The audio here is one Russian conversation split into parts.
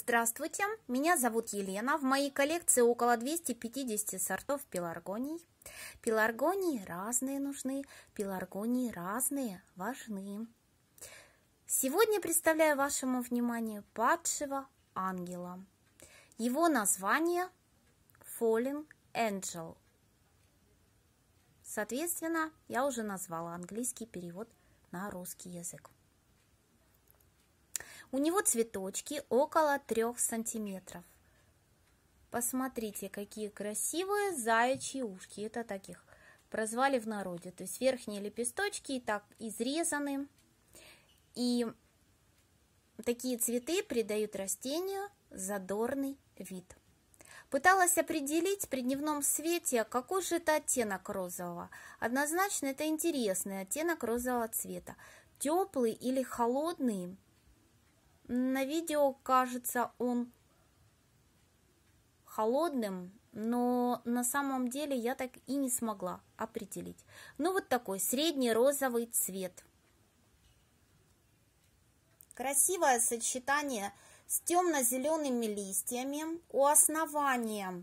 Здравствуйте, меня зовут Елена. В моей коллекции около 250 сортов пеларгоний. Пеларгонии разные нужны, пеларгонии разные важны. Сегодня представляю вашему вниманию падшего ангела. Его название Falling Angel. Соответственно, я уже назвала английский перевод на русский язык. У него цветочки около трех сантиметров. Посмотрите, какие красивые заячьи ушки. Это таких прозвали в народе. То есть верхние лепесточки и так изрезаны. И такие цветы придают растению задорный вид. Пыталась определить при дневном свете, какой же это оттенок розового. Однозначно это интересный оттенок розового цвета. Теплый или холодный – на видео кажется он холодным, но на самом деле я так и не смогла определить. Ну вот такой средний розовый цвет. Красивое сочетание с темно-зелеными листьями у основания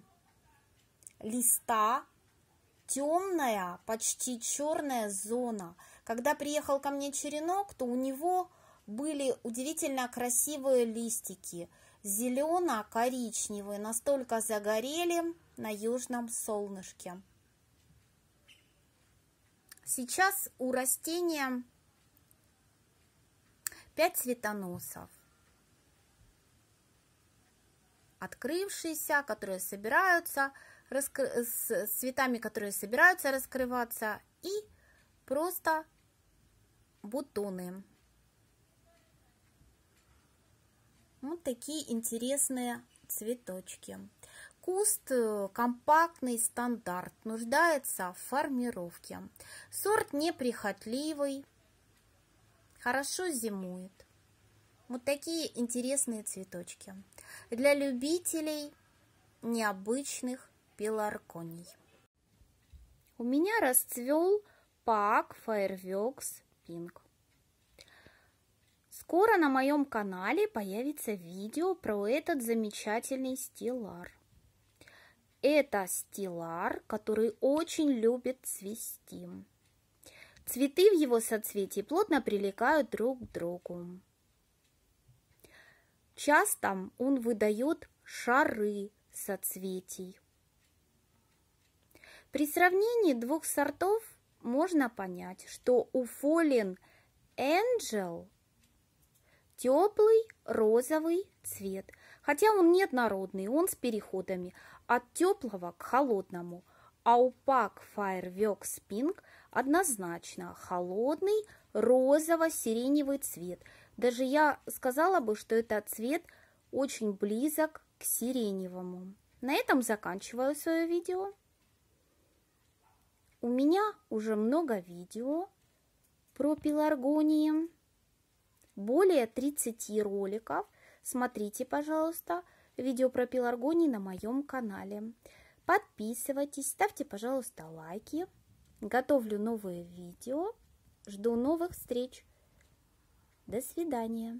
листа темная, почти черная зона. Когда приехал ко мне черенок, то у него были удивительно красивые листики, зелено-коричневые, настолько загорели на южном солнышке. Сейчас у растения 5 цветоносов, открывшиеся, которые собираются, раскры... с цветами, которые собираются раскрываться, и просто бутоны. Вот такие интересные цветочки. Куст э, компактный стандарт, нуждается в формировке. Сорт неприхотливый, хорошо зимует. Вот такие интересные цветочки. Для любителей необычных пеларконий. У меня расцвел пак Fireworks Pink. Скоро на моем канале появится видео про этот замечательный стилар. Это стилар, который очень любит цвести. Цветы в его соцветии плотно прилегают друг к другу. Часто он выдает шары соцветий. При сравнении двух сортов можно понять, что у Фолин Angel Теплый розовый цвет, хотя он не однородный, он с переходами от теплого к холодному. А упак Fireworks Pink однозначно холодный розово-сиреневый цвет. Даже я сказала бы, что этот цвет очень близок к сиреневому. На этом заканчиваю свое видео. У меня уже много видео про пеларгонии более 30 роликов. Смотрите, пожалуйста, видео про пеларгоний на моем канале. Подписывайтесь, ставьте, пожалуйста, лайки. Готовлю новые видео. Жду новых встреч. До свидания.